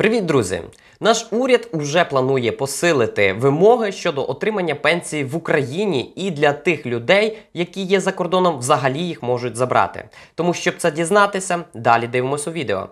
Привіт, друзі! Наш уряд уже планує посилити вимоги щодо отримання пенсії в Україні і для тих людей, які є за кордоном, взагалі їх можуть забрати. Тому щоб це дізнатися, далі дивимося у відео.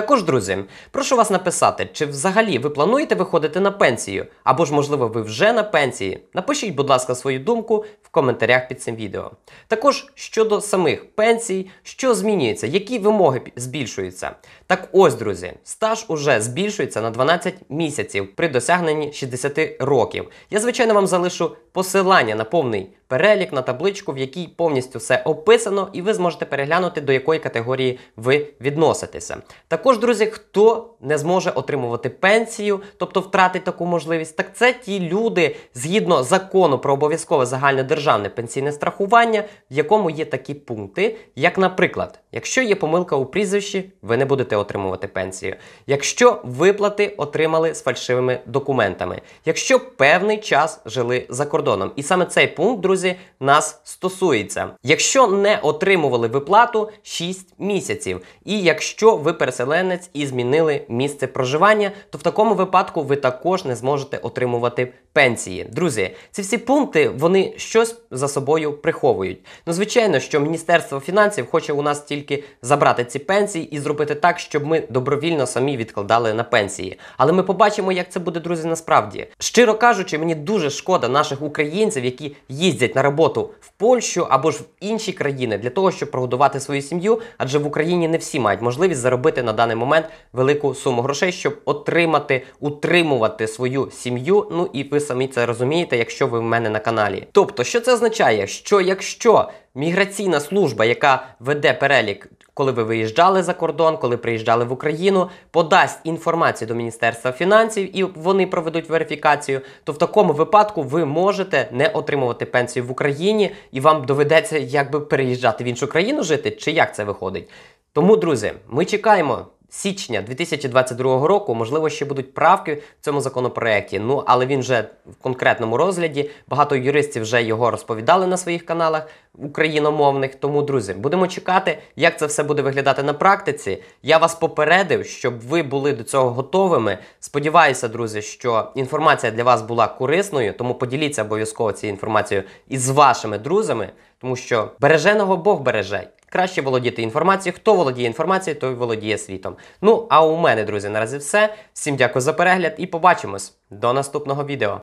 Також, друзі, прошу вас написати, чи взагалі ви плануєте виходити на пенсію, або ж, можливо, ви вже на пенсії. Напишіть, будь ласка, свою думку в коментарях під цим відео. Також щодо самих пенсій, що змінюється, які вимоги збільшуються. Так ось, друзі, стаж уже збільшується на 12 місяців при досягненні 60 років. Я, звичайно, вам залишу посилання на повний перелік на табличку, в якій повністю все описано, і ви зможете переглянути, до якої категорії ви відноситеся. Також, друзі, хто не зможе отримувати пенсію, тобто втратить таку можливість, так це ті люди згідно закону про обов'язкове загальнодержавне пенсійне страхування, в якому є такі пункти, як, наприклад. Якщо є помилка у прізвищі, ви не будете отримувати пенсію. Якщо виплати отримали з фальшивими документами, якщо певний час жили за кордоном, і саме цей пункт, друзі, нас стосується. Якщо не отримували виплату 6 місяців, і якщо ви переселенець і змінили місце проживання, то в такому випадку ви також не зможете отримувати пенсії. Друзі, ці всі пункти вони щось за собою приховують. Ну звичайно, що Міністерство фінансів хоче у нас тільки тільки забрати ці пенсії і зробити так, щоб ми добровільно самі відкладали на пенсії. Але ми побачимо, як це буде, друзі, насправді. Щиро кажучи, мені дуже шкода наших українців, які їздять на роботу в Польщу або ж в інші країни для того, щоб прогодувати свою сім'ю, адже в Україні не всі мають можливість заробити на даний момент велику суму грошей, щоб отримати, утримувати свою сім'ю. Ну і ви самі це розумієте, якщо ви в мене на каналі. Тобто, що це означає? Що якщо міграційна служба, яка веде перелік, коли ви виїжджали за кордон, коли приїжджали в Україну, подасть інформацію до Міністерства фінансів і вони проведуть верифікацію, то в такому випадку ви можете не отримувати пенсію в Україні і вам доведеться якби переїжджати в іншу країну жити, чи як це виходить. Тому, друзі, ми чекаємо січня 2022 року, можливо, ще будуть правки в цьому законопроекті. Ну але він вже в конкретному розгляді. Багато юристів вже його розповідали на своїх каналах україномовних. Тому, друзі, будемо чекати, як це все буде виглядати на практиці. Я вас попередив, щоб ви були до цього готовими. Сподіваюся, друзі, що інформація для вас була корисною, тому поділіться обов'язково цією інформацією із вашими друзями, тому що береженого Бог береже краще володіти інформацією. Хто володіє інформацією, той володіє світом. Ну а у мене, друзі, наразі все. Всім дякую за перегляд і побачимось до наступного відео.